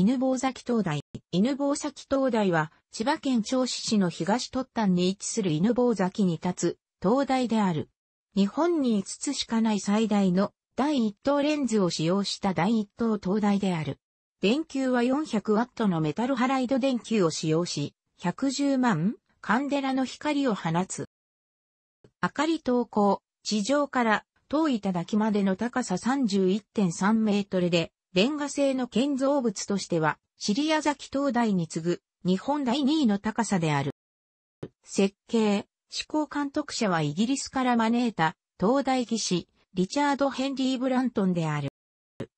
犬坊崎灯台。犬坊崎灯台は、千葉県銚子市の東突端に位置する犬坊崎に立つ、灯台である。日本に5つしかない最大の第1等レンズを使用した第1等灯台である。電球は400ワットのメタルハライド電球を使用し、110万カンデラの光を放つ。明かり投稿、地上から、遠塔頂までの高さ31.3メートルで、レンガ製の建造物としては、シリア崎灯台に次ぐ、日本第2位の高さである。設計、施行監督者はイギリスから招いた、灯台技師、リチャード・ヘンリー・ブラントンである。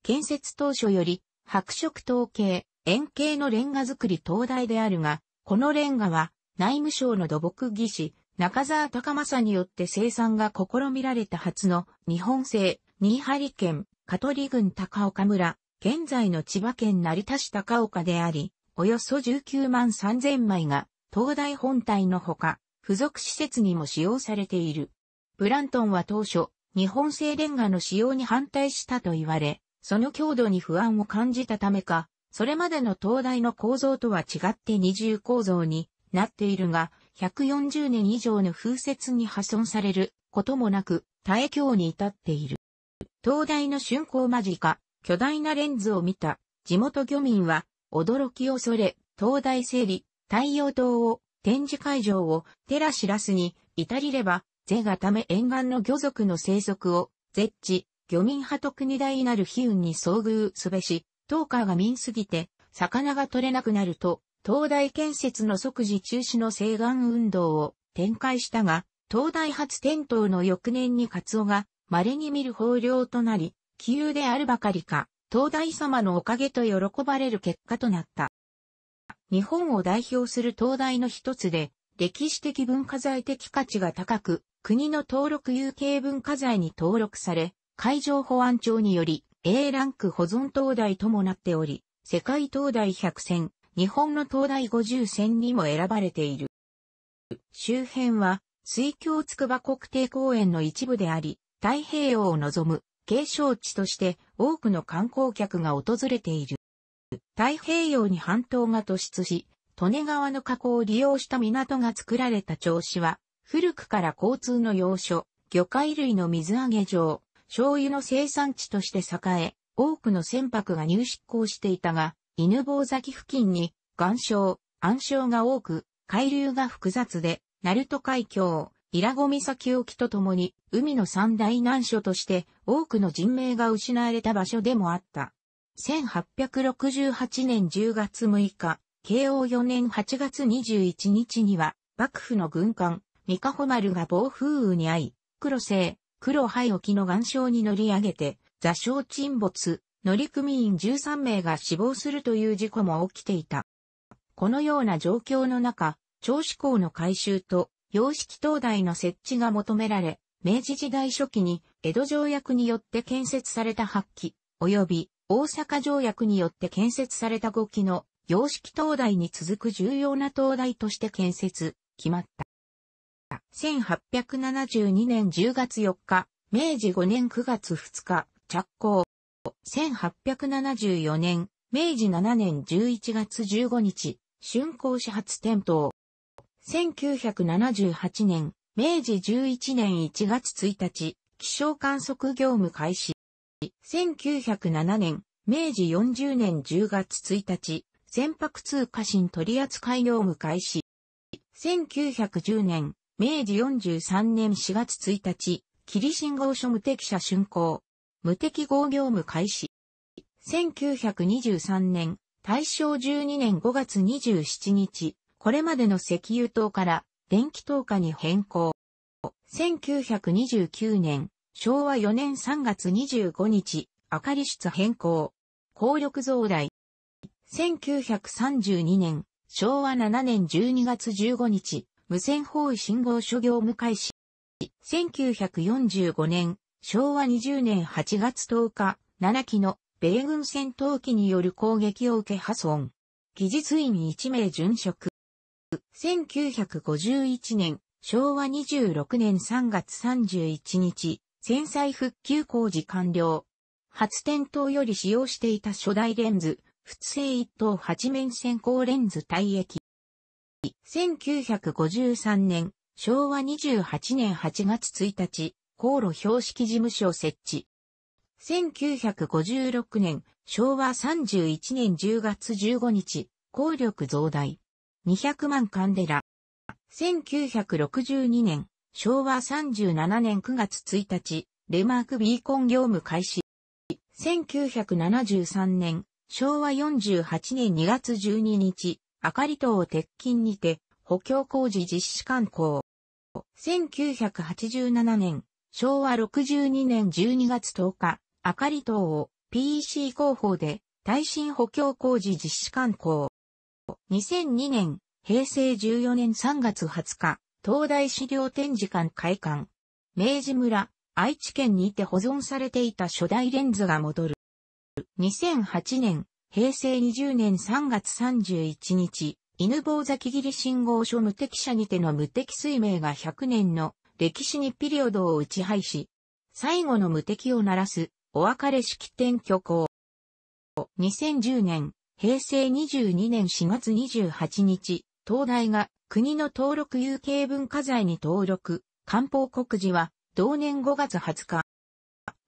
建設当初より、白色灯形、円形のレンガ造り灯台であるが、このレンガは、内務省の土木技師、中沢隆正によって生産が試みられた初の日本製、新張県、香取郡高岡村、現在の千葉県成田市高岡であり、およそ19万3000枚が、東大本体のほか、付属施設にも使用されている。ブラントンは当初、日本製レンガの使用に反対したと言われ、その強度に不安を感じたためか、それまでの東大の構造とは違って二重構造になっているが、140年以上の風雪に破損されることもなく、耐え強に至っている。東大の竣工間近、巨大なレンズを見た地元漁民は驚き恐れ、灯台整理、太陽灯を、展示会場をテラシラスに至りれば、是がため沿岸の魚族の生息を、絶地、漁民派と国大なる悲運に遭遇すべし、東海が民すぎて、魚が取れなくなると、灯台建設の即時中止の西岸運動を展開したが、灯台初転倒の翌年にカツオが稀に見る豊漁となり、杞憂であるばかりか、東大様のおかげと喜ばれる結果となった。日本を代表する東大の一つで、歴史的文化財的価値が高く、国の登録有形文化財に登録され、海上保安庁により A ランク保存灯台ともなっており、世界東大100選、日本の東大50選にも選ばれている。周辺は、水郷筑波国定公園の一部であり、太平洋を望む景勝地として多くの観光客が訪れている。太平洋に半島が突出し、利根川の河口を利用した港が作られた調子は、古くから交通の要所、魚介類の水揚げ場、醤油の生産地として栄え、多くの船舶が入出港していたが、犬坊崎付近に岩礁、暗礁が多く、海流が複雑で、鳴門海峡、伊良湖岬沖とともに、海の三大難所として多くの人命が失われた場所でもあった。1868年10月6日、慶応4年8月21日には、幕府の軍艦、三ヶ穂丸が暴風雨に遭い、黒星、黒灰沖の岩礁に乗り上げて、座礁沈没、乗組員13名が死亡するという事故も起きていた。このような状況の中、銚子港の改修と洋式灯台の設置が求められ、明治時代初期に江戸条約によって建設された8基、及び大阪条約によって建設された5基の洋式灯台に続く重要な灯台として建設、決まった。1872年10月4日、明治5年9月2日、着工。1874年、明治7年11月15日、竣工始発点灯。1978年、明治11年1月1日、気象観測業務開始。1907年、明治40年10月1日、船舶通過新取扱業務開始。1910年、明治43年4月1日、霧信号書無敵車竣工。無敵号業務開始。1923年、大正12年5月27日、これまでの石油灯から電気灯火に変更。1929年、昭和4年3月25日、明かり室変更。効力増大。1932年、昭和7年12月15日、無線方位信号所業務開始。1945年、昭和20年8月10日、7機の米軍戦闘機による攻撃を受け破損。技術員1名殉職。1951年、昭和26年3月31日、戦災復旧工事完了。発展灯より使用していた初代レンズ、普通一等八面線光レンズ退役。1953年、昭和28年8月1日、航路標識事務所設置。1956年、昭和31年10月15日、効力増大。200万カンデラ。1962年、昭和37年9月1日、レマークビーコン業務開始。1973年、昭和48年2月12日、明かりを鉄筋にて、補強工事実施刊行。1987年、昭和62年12月10日、明かりを PEC 工法で耐震補強工事実施刊行。2002年、平成14年3月20日、東大資料展示館開館。明治村、愛知県にて保存されていた初代レンズが戻る。2008年、平成20年3月31日、犬坊崎切信号所無敵者にての無敵水明が100年の歴史にピリオドを打ち廃し、最後の無敵を鳴らすお別れ式典挙行。2010年、平成22年4月28日、東大が国の登録有形文化財に登録、官報告示は同年5月20日。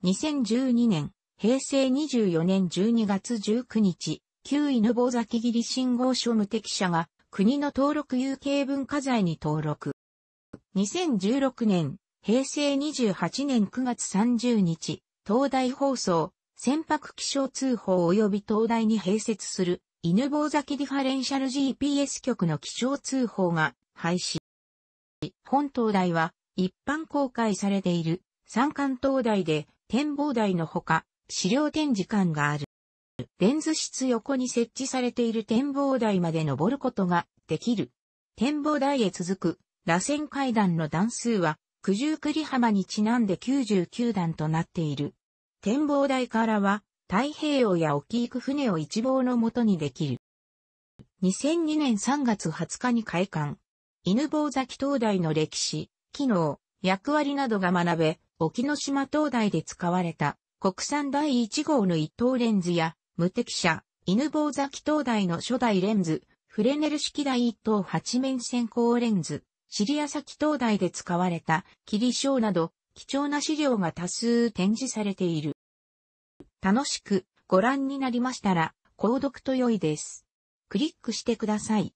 2012年、平成24年12月19日、旧犬坊崎霧信号書無敵者が国の登録有形文化財に登録。2016年、平成28年9月30日、東大放送、船舶気象通報及び灯台に併設する、犬坊崎ディファレンシャル GPS 局の気象通報が廃止。本灯台は一般公開されている山間灯台で展望台のほか資料展示館がある。レンズ室横に設置されている展望台まで登ることができる。展望台へ続く螺旋階段の段数は九十九里浜にちなんで99段となっている。展望台からは太平洋や沖行く船を一望のもとにできる。2002年3月20日に開館。犬坊崎灯台の歴史、機能、役割などが学べ、沖ノ島灯台で使われた国産第1号の一等レンズや無敵車、犬坊崎灯台の初代レンズ、フレネル式第一等八面線光レンズ、シリア崎灯台で使われた霧章など貴重な資料が多数展示されている。楽しくご覧になりましたら、購読と良いです。クリックしてください。